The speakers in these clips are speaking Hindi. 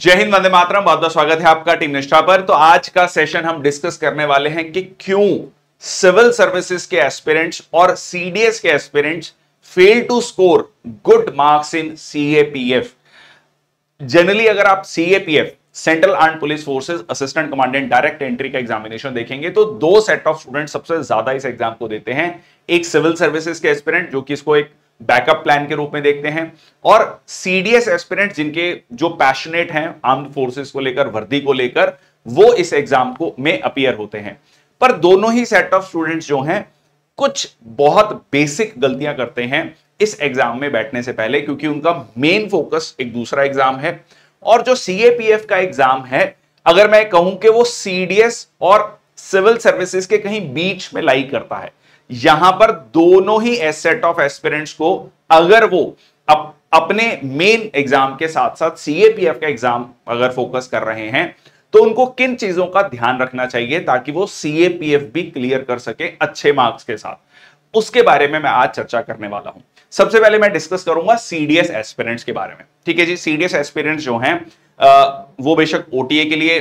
जय हिंद वंदे मातरम बहुत बहुत स्वागत है आपका टीम निष्ठा पर तो आज का सेशन हम डिस्कस करने वाले हैं कि क्यों सिविल सर्विसेज के एस्पिरेंट्स और सीडीएस के aspirants fail to score good marks in CAPF generally अगर आप CAPF central arm police forces assistant commandant direct entry का एग्जामिनेशन देखेंगे तो दो सेट ऑफ स्टूडेंट सबसे ज्यादा इस एग्जाम को देते हैं एक सिविल सर्विसेज के एस्पिरेंट जो कि इसको एक बैकअप प्लान के रूप में देखते हैं और सीडीएस एस्पिरेंट जिनके जो पैशनेट हैं आर्म्ड फोर्सेस को लेकर वर्दी को लेकर वो इस एग्जाम को में अपियर होते हैं पर दोनों ही सेट ऑफ स्टूडेंट्स जो हैं कुछ बहुत बेसिक गलतियां करते हैं इस एग्जाम में बैठने से पहले क्योंकि उनका मेन फोकस एक दूसरा एग्जाम है और जो सी का एग्जाम है अगर मैं कहूं कि वो सीडीएस और सिविल सर्विसेज के कहीं बीच में लाई करता है यहां पर दोनों ही एसेट ऑफ एस्पिरेंट्स को अगर वो अप, अपने मेन एग्जाम के साथ साथ सीएपीएफ का एग्जाम अगर फोकस कर रहे हैं तो उनको किन चीजों का ध्यान रखना चाहिए ताकि वो सीएपीएफ भी क्लियर कर सके अच्छे मार्क्स के साथ उसके बारे में मैं आज चर्चा करने वाला हूं सबसे पहले मैं डिस्कस करूंगा सीडीएस एस्पिरेंट्स के बारे में ठीक है जी सीडीएस एस्पिरेंट्स जो हैं वो बेशक ओटीए के लिए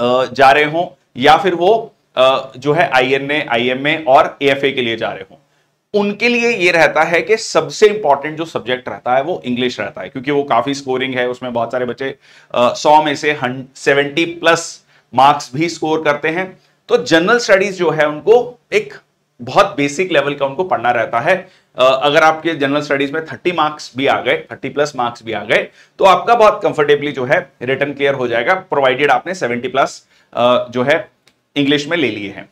जा रहे हों या फिर वो जो है आई I N A M A और ए एफ ए के लिए जा रहे हो उनके लिए ये रहता है कि सबसे इंपॉर्टेंट जो सब्जेक्ट रहता है वो इंग्लिश रहता है क्योंकि वो काफी स्कोरिंग है उसमें बहुत सारे बच्चे सौ में से सेवेंटी प्लस मार्क्स भी स्कोर करते हैं तो जनरल स्टडीज जो है उनको एक बहुत बेसिक लेवल का उनको पढ़ना रहता है अगर आपके जनरल स्टडीज में 30 मार्क्स भी आ गए 30 प्लस मार्क्स भी आ गए तो आपका बहुत कंफर्टेबली जो है रिटर्न क्लियर हो जाएगा प्रोवाइडेड आपने 70 प्लस जो है इंग्लिश में ले लिए हैं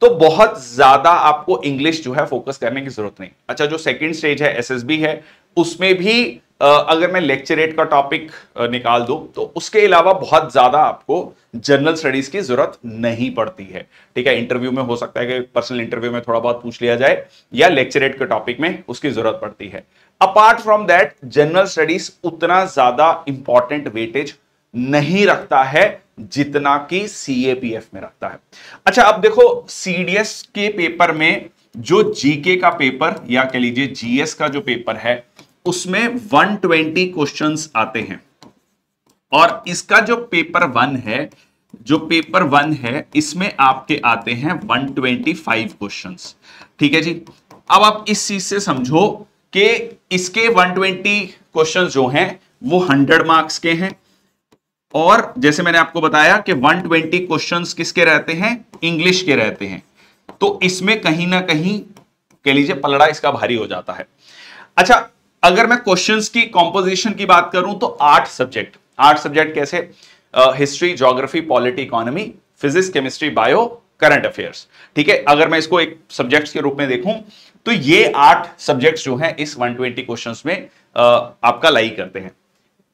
तो बहुत ज्यादा आपको इंग्लिश जो है फोकस करने की जरूरत नहीं अच्छा जो सेकंड स्टेज है एसएसबी है उसमें भी अगर मैं लेक्चरेट का टॉपिक निकाल दूं तो उसके अलावा बहुत ज़्यादा आपको जनरल स्टडीज़ की ज़रूरत नहीं पड़ती है ठीक है इंटरव्यू में हो सकता है कि पर्सनल इंटरव्यू में थोड़ा बहुत पूछ लिया जाए या लेक्चरेट के टॉपिक में उसकी ज़रूरत पड़ती है apart from that general studies उतना ज़्यादा इंपॉर्टेंट वेटेज नहीं रखता है जितना कि सीएपीएफ में रखता है अच्छा अब देखो सीडीएस के पेपर में जो जीके का पेपर या कह लीजिए जीएस का जो पेपर है उसमें 120 क्वेश्चन आते हैं और इसका जो पेपर वन है जो पेपर वन है इसमें आपके आते हैं 125 क्वेश्चंस ठीक है जी अब आप इस चीज से समझो कि इसके 120 क्वेश्चंस जो हैं वो 100 मार्क्स के हैं और जैसे मैंने आपको बताया कि 120 क्वेश्चंस किसके रहते हैं इंग्लिश के रहते हैं तो इसमें कहीं ना कहीं कह लीजिए पलड़ा इसका भारी हो जाता है अच्छा अगर मैं क्वेश्चंस की कॉम्पोजिशन की बात करूं तो आठ सब्जेक्ट आठ सब्जेक्ट कैसे history geography polity economy physics chemistry bio current affairs ठीक है अगर मैं इसको एक सब्जेक्ट के रूप में देखूं तो ये आठ सब्जेक्ट जो है इस वन ट्वेंटी में आ, आपका लाई करते हैं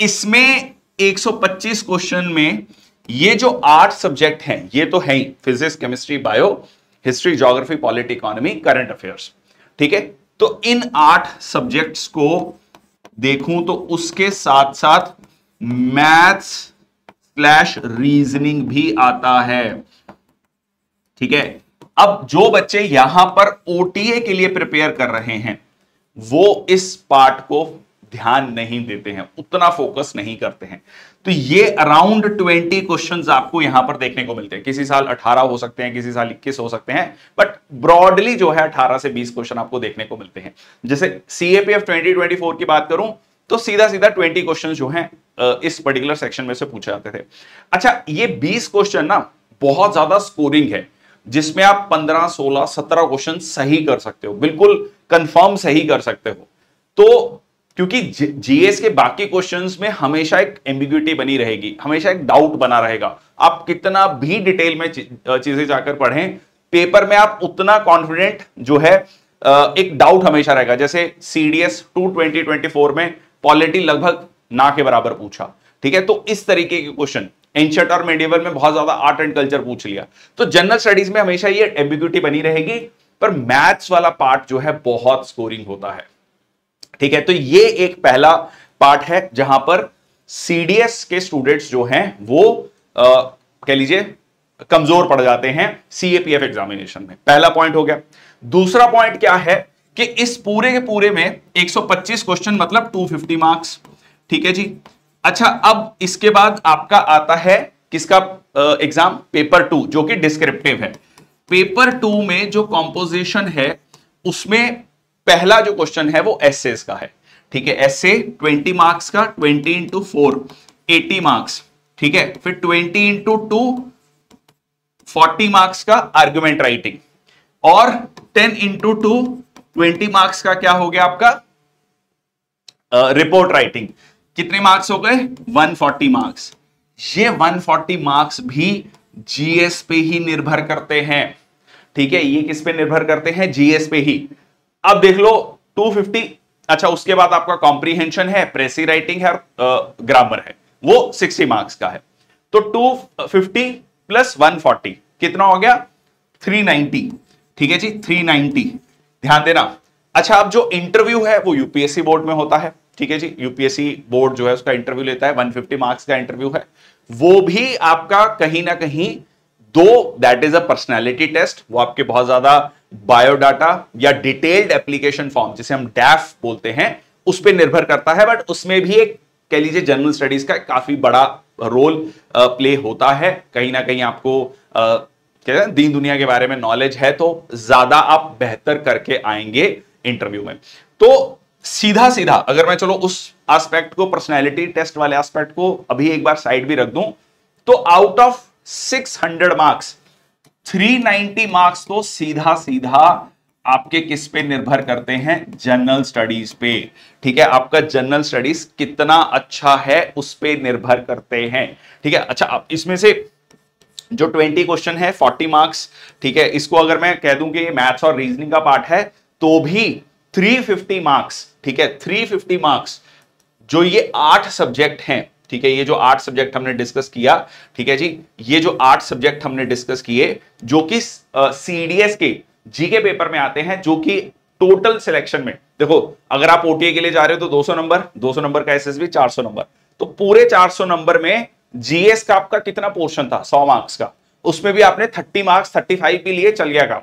इसमें 125 क्वेश्चन में ये जो आठ सब्जेक्ट हैं ये तो है ही physics chemistry bio history geography polity economy current affairs ठीक है तो इन आठ सब्जेक्ट्स को देखूं तो उसके साथ साथ मैथ्स स्लैश रीजनिंग भी आता है ठीक है अब जो बच्चे यहां पर ओटीए के लिए प्रिपेयर कर रहे हैं वो इस पार्ट को ध्यान नहीं देते हैं उतना फोकस नहीं करते हैं तो ये अराउंड ट्वेंटी क्वेश्चन आपको यहां पर देखने को मिलते हैं किसी साल अठारह हो सकते हैं किसी साल इक्कीस हो सकते हैं बट ब्रॉडली जो है अठारह से बीस क्वेश्चन आपको देखने को मिलते हैं जैसे सीएपीएफ ट्वेंटी ट्वेंटी फोर की बात करूं तो सीधा सीधा ट्वेंटी क्वेश्चन जो है इस पर्टिकुलर सेक्शन में से पूछे जाते थे अच्छा ये बीस क्वेश्चन ना बहुत ज्यादा स्कोरिंग है जिसमें आप 15, 16, 17 क्वेश्चन सही कर सकते हो बिल्कुल कंफर्म सही कर सकते हो तो क्योंकि जीएस के बाकी क्वेश्चंस में हमेशा एक एम्बिग्यूटी बनी रहेगी हमेशा एक डाउट बना रहेगा आप कितना भी डिटेल में चीजें जाकर पढ़ें पेपर में आप उतना कॉन्फिडेंट जो है एक डाउट हमेशा रहेगा जैसे CDS two twenty twenty four में पॉलिटी लगभग ना के बराबर पूछा ठीक है तो इस तरीके के क्वेश्चन एंशियंट और मेडिवल में बहुत ज्यादा आर्ट एंड कल्चर पूछ लिया तो जनरल स्टडीज में हमेशा ये एम्बिग्यूटी बनी रहेगी पर मैथ्स वाला पार्ट जो है बहुत स्कोरिंग होता है ठीक है तो ये एक पहला पार्ट है जहां पर सीडीएस के स्टूडेंट्स जो हैं वो कह लीजिए कमजोर पड़ जाते हैं सीएपीएफ एग्जामिनेशन में पहला पॉइंट हो गया दूसरा पॉइंट क्या है कि इस पूरे के पूरे में 125 क्वेश्चन मतलब 250 मार्क्स ठीक है जी अच्छा अब इसके बाद आपका आता है किसका एग्जाम पेपर टू जो कि डिस्क्रिप्टिव है पेपर टू में जो कॉम्पोजिशन है उसमें पहला जो क्वेश्चन है वो एस का है ठीक है ए 20 मार्क्स का 20 इंटू फोर एटी मार्क्स ठीक है फिर 20 इंटू टू फोर्टी मार्क्स का आर्ग्यूमेंट राइटिंग और 10 इंटू टू ट्वेंटी मार्क्स का क्या हो गया आपका रिपोर्ट uh, राइटिंग कितने मार्क्स हो गए 140 मार्क्स ये 140 मार्क्स भी जीएस पे ही निर्भर करते हैं ठीक है ये किस पे निर्भर करते हैं जीएस पे ही अब देख लो 250 अच्छा उसके बाद आपका कॉम्प्रीहेंशन है प्रेसी राइटिंग है और ग्रामर है वो 60 मार्क्स का है तो 250 प्लस 140 कितना हो गया 390 ठीक है जी 390 ध्यान देना अच्छा अब जो इंटरव्यू है वो यूपीएससी बोर्ड में होता है ठीक है जी यूपीएससी बोर्ड जो है उसका इंटरव्यू लेता है 150 मार्क्स का इंटरव्यू है वो भी आपका कहीं ना कहीं दो that is a personality test वो आपके बहुत ज्यादा बायोडाटा या डिटेल्ड एप्लीकेशन फॉर्म जिसे हम डैफ बोलते हैं उस पर निर्भर करता है बट उसमें भी एक कह लीजिए जनरल स्टडीज का काफी बड़ा रोल प्ले होता है कहीं ना कहीं आपको कहते दीन दुनिया के बारे में नॉलेज है तो ज्यादा आप बेहतर करके आएंगे इंटरव्यू में तो सीधा सीधा अगर मैं चलो उस एस्पेक्ट को पर्सनैलिटी टेस्ट वाले एस्पेक्ट को अभी एक बार साइड भी रख दूं तो आउट ऑफ 600 मार्क्स 390 मार्क्स तो सीधा सीधा आपके किस पे निर्भर करते हैं जनरल स्टडीज पे ठीक है आपका जनरल स्टडीज कितना अच्छा है उस पे निर्भर करते हैं ठीक है अच्छा आप इसमें से जो 20 क्वेश्चन है 40 मार्क्स ठीक है इसको अगर मैं कह दूं कि ये मैथ्स और रीजनिंग का पार्ट है तो भी 350 मार्क्स ठीक है 350 मार्क्स जो ये आठ सब्जेक्ट हैं ठीक है ये जो आठ सब्जेक्ट हमने डिस्कस किया ठीक है जी ये जो आठ सब्जेक्ट हमने डिस्कस किए जो कि सीडीएस के जीके पेपर में आते हैं जो कि टोटल सिलेक्शन में देखो अगर आप ओटीए के लिए जा रहे हो तो 200 नंबर 200 नंबर का एसएसबी 400 नंबर तो पूरे 400 नंबर में जीएस का आपका कितना पोर्शन था 100 मार्क्स का उसमें भी आपने 30 मार्क्स 35 भी लिए चल गया काम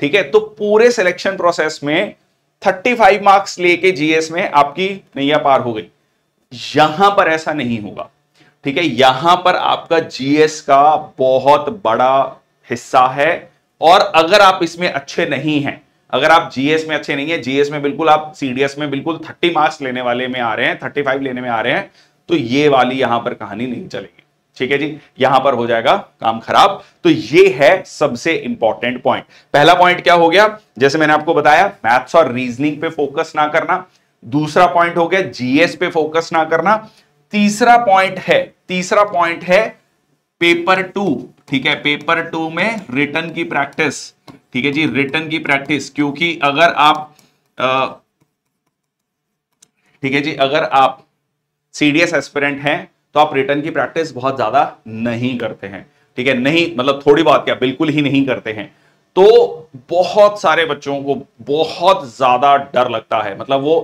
ठीक है तो पूरे सिलेक्शन प्रोसेस में 35 मार्क्स लेके जीएस में आपकी नैया पार हो गई यहां पर ऐसा नहीं होगा ठीक है यहां पर आपका जीएस का बहुत बड़ा हिस्सा है और अगर आप इसमें अच्छे नहीं हैं अगर आप जीएस में अच्छे नहीं है जीएस में बिल्कुल आप सीडीएस में बिल्कुल थर्टी मार्क्स लेने वाले में आ रहे हैं थर्टी फाइव लेने में आ रहे हैं तो ये वाली यहां पर कहानी नहीं चलेगी ठीक है जी यहां पर हो जाएगा काम खराब तो ये है सबसे इंपॉर्टेंट पॉइंट पहला पॉइंट क्या हो गया जैसे मैंने आपको बताया मैथ्स और रीजनिंग पे फोकस ना करना दूसरा पॉइंट हो गया जीएस पे फोकस ना करना तीसरा पॉइंट है तीसरा पॉइंट है पेपर टू ठीक है पेपर टू में रिटर्न की प्रैक्टिस ठीक है जी रिटर्न की प्रैक्टिस क्योंकि अगर आप ठीक है जी अगर आप सीडीएस एस्पिरेंट हैं तो आप रिटर्न की प्रैक्टिस बहुत ज्यादा नहीं करते हैं ठीक है नहीं मतलब थोड़ी बात क्या बिल्कुल ही नहीं करते हैं तो बहुत सारे बच्चों को बहुत ज्यादा डर लगता है मतलब वो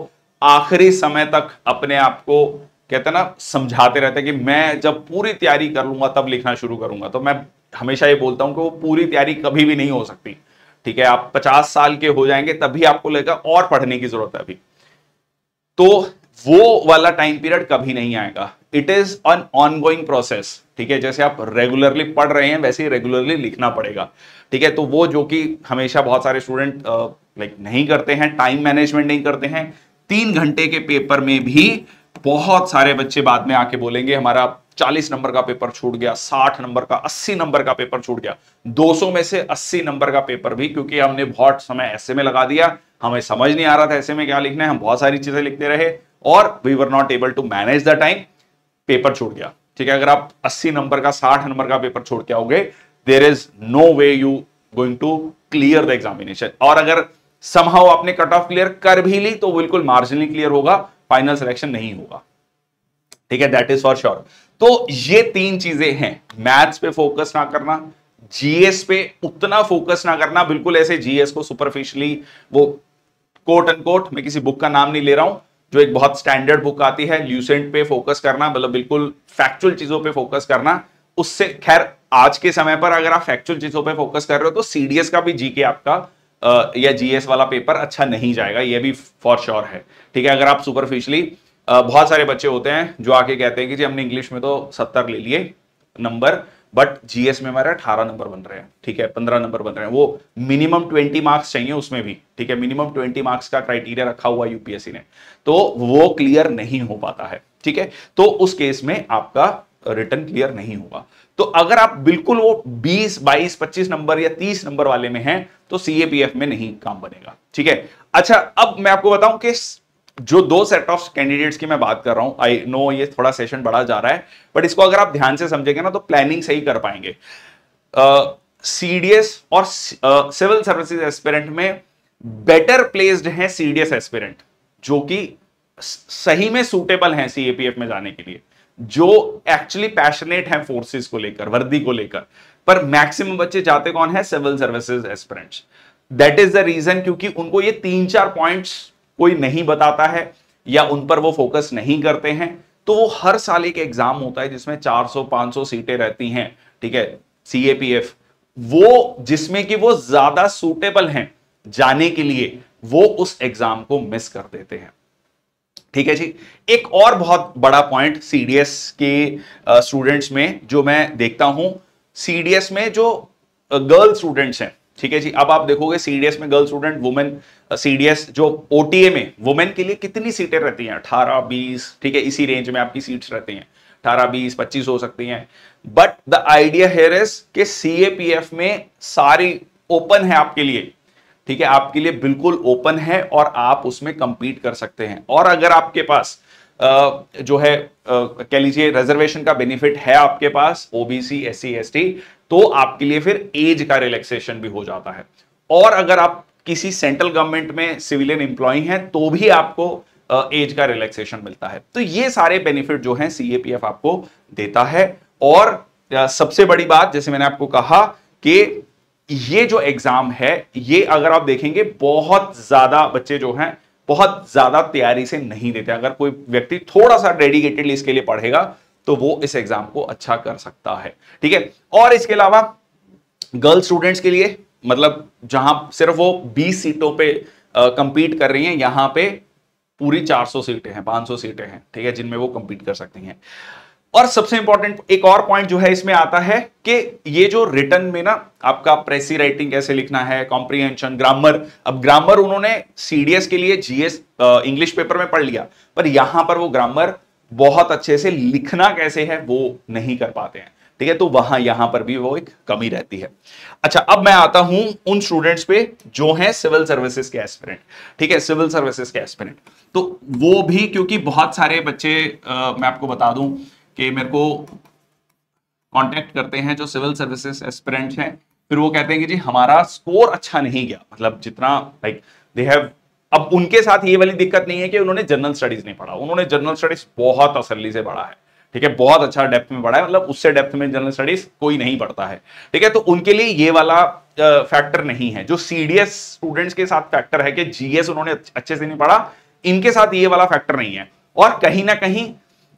आखिरी समय तक अपने आप को कहते हैं ना समझाते रहते हैं कि मैं जब पूरी तैयारी कर लूंगा तब लिखना शुरू करूंगा तो मैं हमेशा ये बोलता हूं कि वो पूरी तैयारी कभी भी नहीं हो सकती ठीक है आप 50 साल के हो जाएंगे तभी आपको लगेगा और पढ़ने की जरूरत है अभी तो वो वाला टाइम पीरियड कभी नहीं आएगा it is on ongoing process ठीक है जैसे आप रेगुलरली पढ़ रहे हैं वैसे ही रेगुलरली लिखना पड़ेगा ठीक है तो वो जो कि हमेशा बहुत सारे स्टूडेंट लाइक नहीं करते हैं टाइम मैनेजमेंट नहीं करते हैं तीन घंटे के पेपर में भी बहुत सारे बच्चे बाद में आके बोलेंगे हमारा 40 नंबर का पेपर छूट गया 60 नंबर का 80 नंबर का पेपर छूट गया 200 में से 80 नंबर का पेपर भी क्योंकि हमने बहुत समय ऐसे में लगा दिया हमें समझ नहीं आ रहा था ऐसे में क्या लिखना है हम बहुत सारी चीजें लिखते रहे और we were not able to manage the time paper छूट गया ठीक है अगर आप 80 नंबर का 60 नंबर का पेपर छोड़ के आओगे there is no way you going to clear the examination और अगर समहाउ आपने कट ऑफ क्लियर कर भी ली तो बिल्कुल मार्जिनली क्लियर होगा फाइनल सिलेक्शन नहीं होगा ठीक है दैट इज फॉर श्योर तो ये तीन चीजें हैं मैथ्स पे फोकस ना करना जीएस पे उतना फोकस ना करना बिल्कुल ऐसे जीएस को सुपरफिशियली वो कोट एंड कोट मैं किसी बुक का नाम नहीं ले रहा हूं जो एक बहुत स्टैंडर्ड बुक आती है ल्यूसेंट पे फोकस करना मतलब बिल्कुल फैक्चुअल चीजों पे फोकस करना उससे खैर आज के समय पर अगर आप फैक्चुअल चीजों पे फोकस कर रहे हो तो सीडीएस का भी जीके आपका या जीएस वाला पेपर अच्छा नहीं जाएगा ये भी फॉर श्योर है ठीक है अगर आप सुपरफिशली बहुत सारे बच्चे होते हैं जो आके कहते हैं कि जी हमने इंग्लिश में तो सत्तर ले लिए नंबर बट जीएस में हमारे अठारह नंबर बन रहे हैं ठीक है पंद्रह नंबर बन रहे हैं वो मिनिमम ट्वेंटी मार्क्स चाहिए उसमें भी ठीक है मिनिमम ट्वेंटी मार्क्स का क्राइटेरिया रखा हुआ यूपीएससी ने तो वो क्लियर नहीं हो पाता है ठीक है तो उस केस में आपका रिटर्न क्लियर नहीं होगा तो अगर आप बिल्कुल वो 20, 22, 25 नंबर या 30 नंबर वाले में हैं तो सीएपीएफ में नहीं काम बनेगा ठीक है अच्छा अब मैं आपको बताऊं कि जो दो सेट ऑफ कैंडिडेट्स की मैं बात कर रहा हूं आई नो ये थोड़ा सेशन बढ़ा जा रहा है बट इसको अगर आप ध्यान से समझेंगे ना तो प्लानिंग सही कर पाएंगे सीडीएस uh, और सिविल सर्विसेज एस्पेरेंट में बेटर प्लेस्ड है सीडीएस एस्पेरेंट जो कि सही में सूटेबल हैं सीएपीएफ में जाने के लिए जो एक्चुअली पैशनेट हैं फोर्सेस को लेकर वर्दी को लेकर पर मैक्सिमम बच्चे जाते कौन है civil services aspirants that is the reason क्योंकि उनको ये तीन चार पॉइंट्स कोई नहीं बताता है या उन पर वो फोकस नहीं करते हैं तो वो हर साल एक एग्जाम होता है जिसमें 400-500 सीटें रहती हैं ठीक है सीएपीएफ वो जिसमें कि वो ज्यादा सूटेबल हैं जाने के लिए वो उस एग्जाम को मिस कर देते हैं ठीक है जी एक और बहुत बड़ा पॉइंट सीडीएस के स्टूडेंट्स में जो मैं देखता हूं सीडीएस में जो गर्ल स्टूडेंट्स हैं ठीक है जी अब आप देखोगे सीडीएस में गर्ल स्टूडेंट वुमेन सीडीएस जो ओटीए में वुमेन के लिए कितनी सीटें रहती हैं अठारह बीस ठीक है इसी रेंज में आपकी सीट्स रहती हैं अठारह बीस पच्चीस हो सकती हैं but the idea here is के सी में सारी ओपन है आपके लिए ठीक है आपके लिए बिल्कुल ओपन है और आप उसमें कंपीट कर सकते हैं और अगर आपके पास जो है कह लीजिए रिजर्वेशन का बेनिफिट है आपके पास ओबीसी एस सी तो आपके लिए फिर एज का रिलैक्सेशन भी हो जाता है और अगर आप किसी सेंट्रल गवर्नमेंट में सिविलियन इंप्लॉई हैं तो भी आपको एज का रिलैक्सेशन मिलता है तो ये सारे बेनिफिट जो है सीएपीएफ आपको देता है और सबसे बड़ी बात जैसे मैंने आपको कहा कि ये जो एग्जाम है ये अगर आप देखेंगे बहुत ज्यादा बच्चे जो हैं बहुत ज्यादा तैयारी से नहीं देते अगर कोई व्यक्ति थोड़ा सा डेडिकेटेडली इसके लिए पढ़ेगा तो वो इस एग्जाम को अच्छा कर सकता है ठीक है और इसके अलावा गर्ल स्टूडेंट्स के लिए मतलब जहां सिर्फ वो 20 सीटों पे कंपीट कर रही हैं यहां पे पूरी 400 सीटें हैं 500 सीटें हैं ठीक है जिनमें वो कंपीट कर सकती हैं और सबसे इंपॉर्टेंट एक और पॉइंट जो है इसमें आता है कि ये जो रिटर्न में ना आपका प्रेसी राइटिंग कैसे लिखना है कॉम्प्रीहेंशन ग्रामर अब ग्रामर उन्होंने सीडीएस के लिए जीएस इंग्लिश पेपर में पढ़ लिया पर यहां पर वो ग्रामर बहुत अच्छे से लिखना कैसे है वो नहीं कर पाते हैं ठीक है तो वहां यहां पर भी वो एक कमी रहती है अच्छा अब मैं आता हूं उन स्टूडेंट्स पे जो हैं सिविल सर्विसेज के एस्पिरेंट ठीक है सिविल सर्विसेज के एस्पिरेंट तो वो भी क्योंकि बहुत सारे बच्चे आ, मैं आपको बता दूं कि मेरे को कांटेक्ट करते हैं जो सिविल सर्विसेज एस्पिरेंट हैं फिर वो कहते हैं कि जी हमारा स्कोर अच्छा नहीं गया मतलब जितना लाइक दे हैव अब उनके साथ ये वाली दिक्कत नहीं है कि उन्होंने जनरल स्टडीज नहीं पढ़ा उन्होंने जनरल स्टडीज बहुत तसली से पढ़ा है ठीक है बहुत अच्छा डेप्थ में पढ़ा है मतलब उससे डेप्थ में जनरल स्टडीज कोई नहीं पढ़ता है ठीक है तो उनके लिए ये वाला फैक्टर नहीं है जो सीडीएस स्टूडेंट्स के साथ फैक्टर है कि जीएस उन्होंने अच्छे से नहीं पढ़ा इनके साथ ये वाला फैक्टर नहीं है और कहीं ना कहीं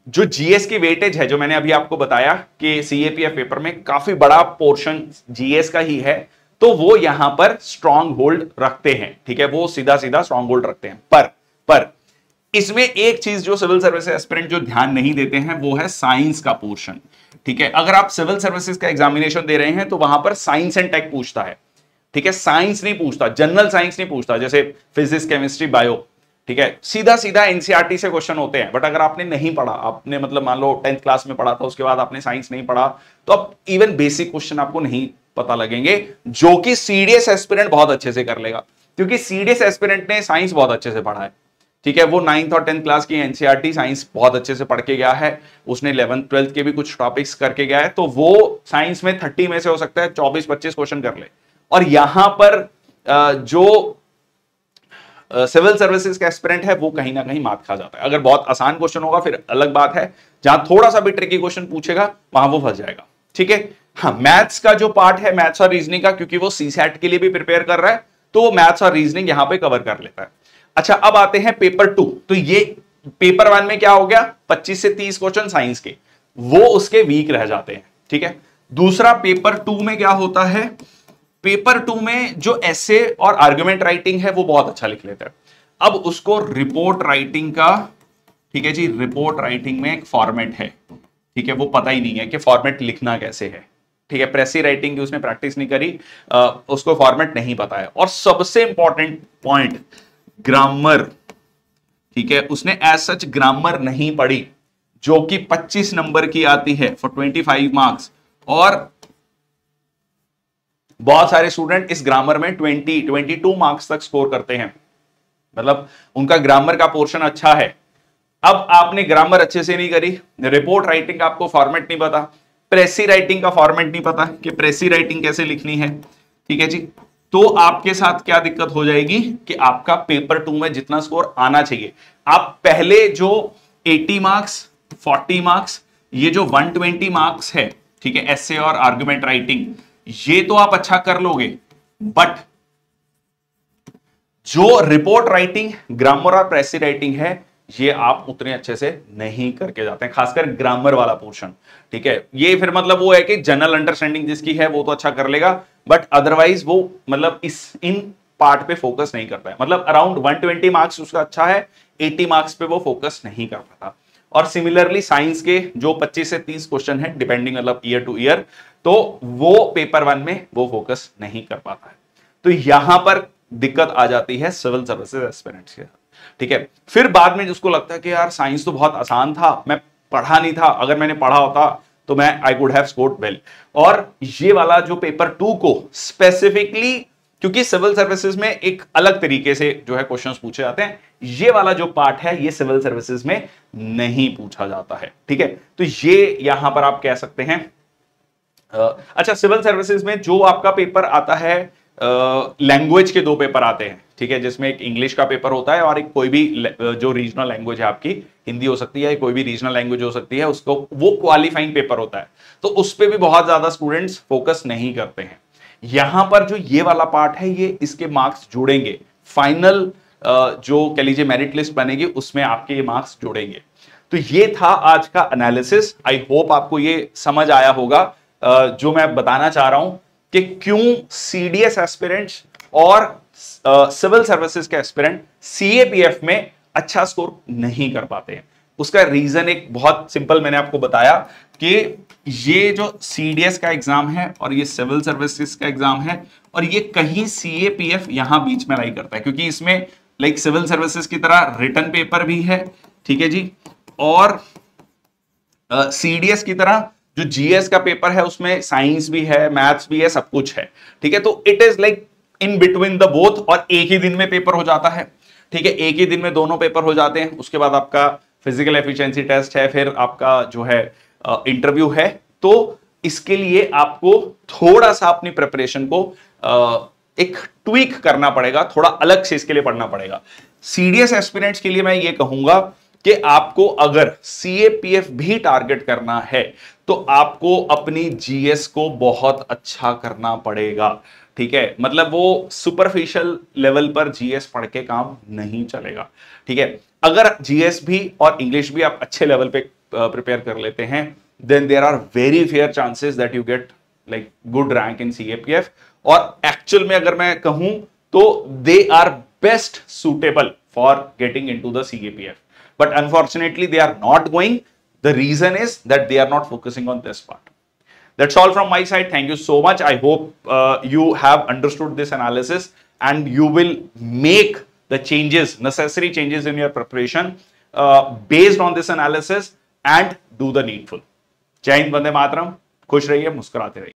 जो जीएस की वेटेज है जो मैंने अभी आपको बताया कि सीएपीएफ पेपर में काफी बड़ा पोर्शन जीएस का ही है तो वो यहां पर स्ट्रांग होल्ड रखते हैं ठीक है वो सीधा सीधा स्ट्रांग होल्ड रखते हैं पर पर इसमें एक चीज जो सिविल सर्विस एस्पिरेंट जो ध्यान नहीं देते हैं वो है साइंस का पोर्शन ठीक है अगर आप सिविल सर्विसेज का एग्जामिनेशन दे रहे हैं तो वहां पर साइंस एंड टेक पूछता है ठीक है साइंस नहीं पूछता जनरल साइंस नहीं पूछता जैसे फिजिक्स केमिस्ट्री बायो ठीक है सीधा सीधा एनसीईआरटी से क्वेश्चन होते हैं बट अगर आपने नहीं पढ़ा आपने मतलब मान लो टेंथ क्लास में पढ़ा था उसके बाद आपने साइंस नहीं पढ़ा तो अब इवन बेसिक क्वेश्चन आपको नहीं पता लगेंगे जो कि सीडीएस एस्पिरेंट बहुत अच्छे से कर लेगा क्योंकि सीडीएस एस्पिरेंट ने साइंस बहुत अच्छे से पढ़ा है ठीक है वो नाइन्थ और टेंथ क्लास की एनसीआरटी साइंस बहुत अच्छे से पढ़ के गया है उसने इलेवंथ ट्वेल्थ के भी कुछ टॉपिक्स करके गया है तो वो साइंस में थर्टी में से हो सकता है चौबीस पच्चीस क्वेश्चन कर ले और यहां पर जो सिविल सर्विसेज का एक्सपेरेंट है वो कहीं ना कहीं मात खा जाता है अगर बहुत आसान क्वेश्चन होगा फिर अलग बात है जहां थोड़ा सा भी ट्रिकी क्वेश्चन पूछेगा वहां वो फंस जाएगा ठीक है हाँ मैथ्स का जो पार्ट है मैथ्स और रीजनिंग का क्योंकि वो सी सेट के लिए भी प्रिपेयर कर रहा है तो वो मैथ्स और रीजनिंग यहां पे कवर कर लेता है अच्छा अब आते हैं पेपर टू तो ये पेपर वन में क्या हो गया पच्चीस से तीस क्वेश्चन साइंस के वो उसके वीक रह जाते हैं ठीक है दूसरा पेपर टू में क्या होता है पेपर टू में जो ऐसे और आर्ग्यूमेंट राइटिंग है वो बहुत अच्छा लिख लेता है अब उसको रिपोर्ट राइटिंग का ठीक है जी रिपोर्ट राइटिंग में एक फॉर्मेट है ठीक है वो पता ही नहीं है कि फॉर्मेट लिखना कैसे है ठीक है प्रेसी राइटिंग की उसने प्रैक्टिस नहीं करी आ, उसको फॉर्मेट नहीं पता है और सबसे इंपॉर्टेंट पॉइंट ग्रामर ठीक है उसने एज सच ग्रामर नहीं पढ़ी जो कि 25 नंबर की आती है फॉर 25 मार्क्स और बहुत सारे स्टूडेंट इस ग्रामर में 20 22 मार्क्स तक स्कोर करते हैं मतलब उनका ग्रामर का पोर्शन अच्छा है अब आपने ग्रामर अच्छे से नहीं करी रिपोर्ट राइटिंग का आपको फॉर्मेट नहीं पता प्रेसी राइटिंग का फॉर्मेट नहीं पता कि प्रेसी राइटिंग कैसे लिखनी है ठीक है जी तो आपके साथ क्या दिक्कत हो जाएगी कि आपका पेपर टू में जितना स्कोर आना चाहिए आप पहले जो 80 मार्क्स 40 मार्क्स ये जो 120 मार्क्स है ठीक है एस और आर्गुमेंट राइटिंग ये तो आप अच्छा कर लोगे बट जो रिपोर्ट राइटिंग ग्रामर और प्रेसी राइटिंग है ये आप उतने अच्छे से नहीं करके जाते हैं खासकर ग्रामर वाला पोर्शन ठीक है ये फिर मतलब वो है कि जनरल अंडरस्टैंडिंग जिसकी है वो तो अच्छा कर लेगा बट अदरवाइज वो मतलब इस इन पार्ट पे फोकस नहीं करता है मतलब अराउंड 120 मार्क्स उसका अच्छा है 80 मार्क्स पे वो फोकस नहीं कर पाता और सिमिलरली साइंस के जो 25 से 30 क्वेश्चन है डिपेंडिंग मतलब ईयर टू ईयर तो वो पेपर वन में वो फोकस नहीं कर पाता है तो यहां पर दिक्कत आ जाती है सिविल सर्विसेज एस्पेरेंट्स के साथ ठीक है फिर बाद में जिसको लगता है कि यार साइंस तो बहुत आसान था मैं पढ़ा नहीं था अगर मैंने पढ़ा होता तो मैं I would have scored well और ये वाला जो पेपर टू को स्पेसिफिकली क्योंकि सिविल सर्विसेज में एक अलग तरीके से जो है क्वेश्चंस पूछे जाते हैं ये वाला जो पार्ट है ये सिविल सर्विसेज में नहीं पूछा जाता है ठीक है तो ये यहां पर आप कह सकते हैं अच्छा सिविल सर्विसेज में जो आपका पेपर आता है लैंग्वेज के दो पेपर आते हैं ठीक है जिसमें एक इंग्लिश का पेपर होता है और एक कोई भी जो रीजनल लैंग्वेज है आपकी हिंदी हो सकती है कोई भी रीजनल लैंग्वेज हो सकती है उसको वो क्वालिफाइंग पेपर होता है तो उस पर भी बहुत ज्यादा स्टूडेंट्स फोकस नहीं करते हैं यहां पर जो ये वाला पार्ट है ये इसके मार्क्स जुड़ेंगे फाइनल जो कह लीजिए मेरिट लिस्ट बनेगी उसमें आपके ये मार्क्स जुड़ेंगे तो ये था आज का एनालिसिस आई होप आपको ये समझ आया होगा जो मैं बताना चाह रहा हूं कि क्यों सीडीएस एस्पिरेंट और सिविल सर्विसेज के एस्पिरेंट सीएपीएफ में अच्छा स्कोर नहीं कर पाते हैं उसका रीजन एक बहुत सिंपल मैंने आपको बताया कि ये जो सीडीएस का एग्जाम है और ये सिविल सर्विसेज का एग्जाम है और ये कहीं सीएपीएफ यहां बीच में लाई करता है क्योंकि इसमें लाइक सिविल सर्विसेज की तरह रिटर्न पेपर भी है ठीक है जी और सीडीएस uh, की तरह जो जीएस का पेपर है उसमें साइंस भी है मैथ्स भी है सब कुछ है ठीक है तो it is like in between the both और एक ही दिन में पेपर हो जाता है ठीक है एक ही दिन में दोनों पेपर हो जाते हैं उसके बाद आपका फिजिकल एफिशिएंसी टेस्ट है फिर आपका जो है इंटरव्यू है तो इसके लिए आपको थोड़ा सा अपनी प्रिपरेशन को आ, एक ट्वीक करना पड़ेगा थोड़ा अलग से इसके लिए पढ़ना पड़ेगा सीडीएस एस्पिरेंट्स के लिए मैं ये कहूंगा कि आपको अगर सी भी टारगेट करना है तो आपको अपनी जीएस को बहुत अच्छा करना पड़ेगा ठीक है मतलब वो सुपरफिशियल लेवल पर जीएस पढ़ के काम नहीं चलेगा ठीक है अगर जीएस भी और इंग्लिश भी आप अच्छे लेवल पे प्रिपेयर कर लेते हैं then there are very fair chances that you get like good rank in C और एक्चुअल में अगर मैं कहूं तो they are best suitable for getting in to the C but unfortunately they are not going The reason is that they are not focusing on this part. That's all from my side. Thank you so much. I hope uh, you have understood this analysis and you will make the changes, necessary changes in your preparation uh, based on this analysis and do the needful. Jai Vande Matram. khush रहिए muskarate रहिए